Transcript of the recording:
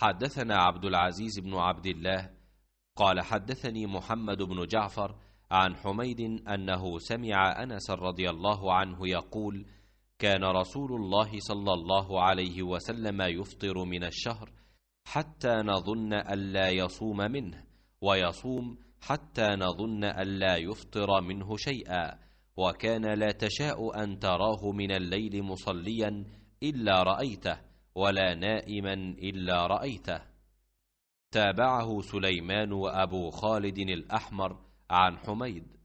حدثنا عبد العزيز بن عبد الله قال حدثني محمد بن جعفر عن حميد أنه سمع أنس رضي الله عنه يقول كان رسول الله صلى الله عليه وسلم يفطر من الشهر حتى نظن ألا يصوم منه ويصوم حتى نظن ألا يفطر منه شيئا وكان لا تشاء أن تراه من الليل مصليا إلا رأيته ولا نائما إلا رأيته تابعه سليمان وأبو خالد الأحمر عن حميد